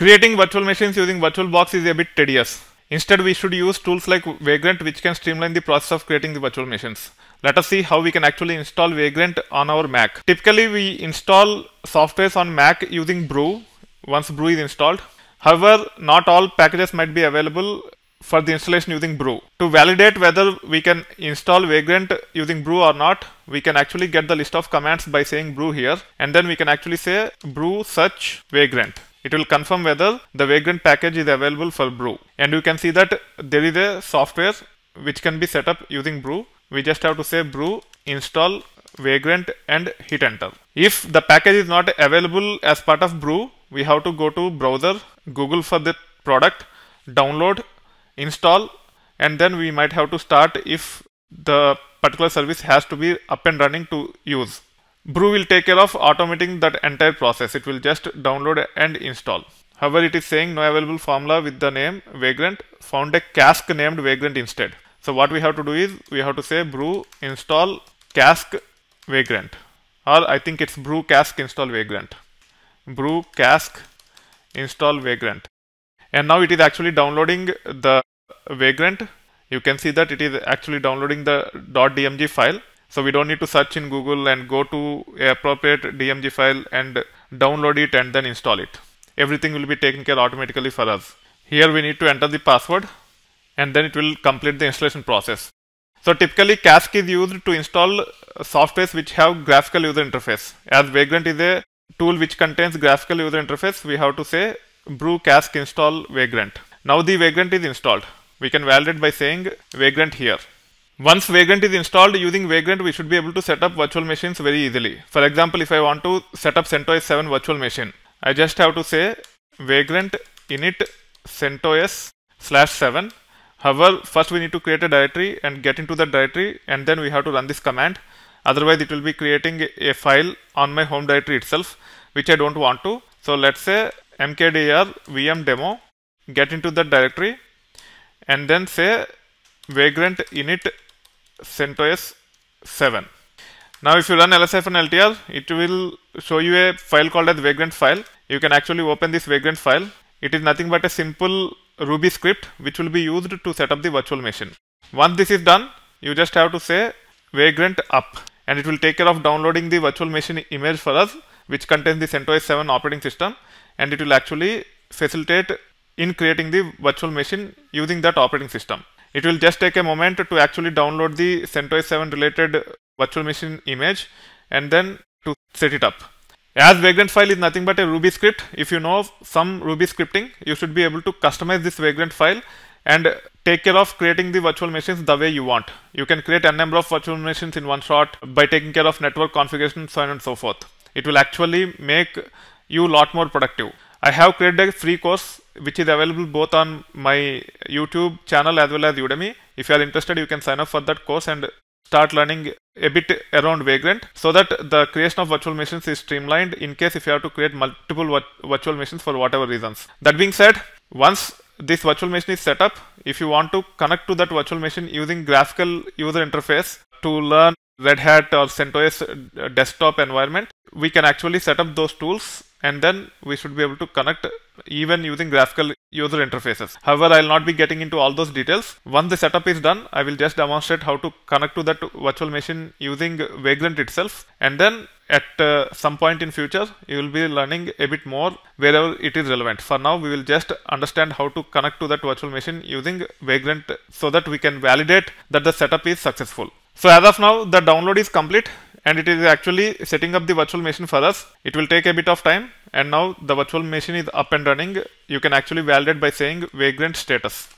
Creating virtual machines using VirtualBox is a bit tedious. Instead, we should use tools like Vagrant which can streamline the process of creating the virtual machines. Let us see how we can actually install Vagrant on our Mac. Typically, we install softwares on Mac using brew once brew is installed. However, not all packages might be available for the installation using brew. To validate whether we can install Vagrant using brew or not, we can actually get the list of commands by saying brew here and then we can actually say brew search Vagrant. It will confirm whether the Vagrant package is available for brew. And you can see that there is a software which can be set up using brew. We just have to say brew install vagrant and hit enter. If the package is not available as part of brew, we have to go to browser, Google for the product, download, install, and then we might have to start if the particular service has to be up and running to use. Brew will take care of automating that entire process. It will just download and install. However, it is saying no available formula with the name Vagrant, found a cask named Vagrant instead. So what we have to do is we have to say brew install cask Vagrant or I think it's brew cask install Vagrant. Brew cask install Vagrant. And now it is actually downloading the Vagrant. You can see that it is actually downloading the .dmg file so we don't need to search in Google and go to appropriate DMG file and download it and then install it. Everything will be taken care automatically for us. Here we need to enter the password and then it will complete the installation process. So typically Cask is used to install softwares which have graphical user interface. As Vagrant is a tool which contains graphical user interface, we have to say brew cask install vagrant. Now the vagrant is installed. We can validate by saying vagrant here. Once Vagrant is installed, using Vagrant we should be able to set up virtual machines very easily. For example, if I want to set up CentOS 7 virtual machine, I just have to say Vagrant init CentOS slash 7. However, first we need to create a directory and get into the directory and then we have to run this command. Otherwise, it will be creating a file on my home directory itself, which I don't want to. So let's say mkdir vm demo, get into the directory and then say vagrant init CentOS 7. Now if you run ls and ltr, it will show you a file called as vagrant file. You can actually open this vagrant file. It is nothing but a simple Ruby script which will be used to set up the virtual machine. Once this is done, you just have to say vagrant up and it will take care of downloading the virtual machine image for us which contains the CentOS 7 operating system and it will actually facilitate in creating the virtual machine using that operating system. It will just take a moment to actually download the CentOS 7 related virtual machine image and then to set it up. As vagrant file is nothing but a Ruby script, if you know some Ruby scripting, you should be able to customize this vagrant file and take care of creating the virtual machines the way you want. You can create a number of virtual machines in one shot by taking care of network configuration, so on and so forth. It will actually make you lot more productive. I have created a free course which is available both on my YouTube channel as well as Udemy. If you are interested, you can sign up for that course and start learning a bit around Vagrant so that the creation of virtual machines is streamlined in case if you have to create multiple virtual machines for whatever reasons. That being said, once this virtual machine is set up, if you want to connect to that virtual machine using graphical user interface, to learn Red Hat or CentOS uh, desktop environment, we can actually set up those tools and then we should be able to connect uh, even using graphical user interfaces. However, I'll not be getting into all those details. Once the setup is done, I will just demonstrate how to connect to that virtual machine using Vagrant itself. And then at uh, some point in future, you will be learning a bit more wherever it is relevant. For now, we will just understand how to connect to that virtual machine using Vagrant so that we can validate that the setup is successful. So as of now, the download is complete and it is actually setting up the virtual machine for us. It will take a bit of time and now the virtual machine is up and running. You can actually validate by saying vagrant status.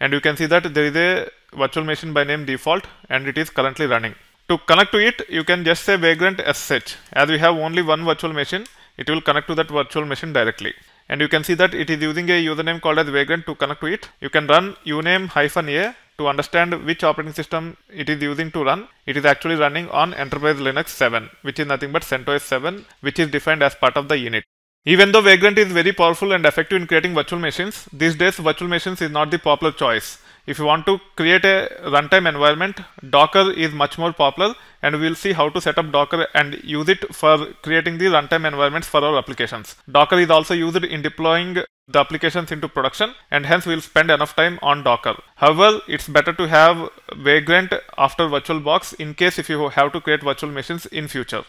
And you can see that there is a virtual machine by name default and it is currently running. To connect to it, you can just say vagrant ssh. As we have only one virtual machine, it will connect to that virtual machine directly. And you can see that it is using a username called as vagrant to connect to it. You can run uname hyphen a to understand which operating system it is using to run, it is actually running on Enterprise Linux 7, which is nothing but CentOS 7, which is defined as part of the unit. Even though Vagrant is very powerful and effective in creating virtual machines, these days virtual machines is not the popular choice. If you want to create a runtime environment, Docker is much more popular and we'll see how to set up Docker and use it for creating the runtime environments for our applications. Docker is also used in deploying the applications into production and hence we'll spend enough time on Docker. However, it's better to have Vagrant after VirtualBox in case if you have to create virtual machines in future.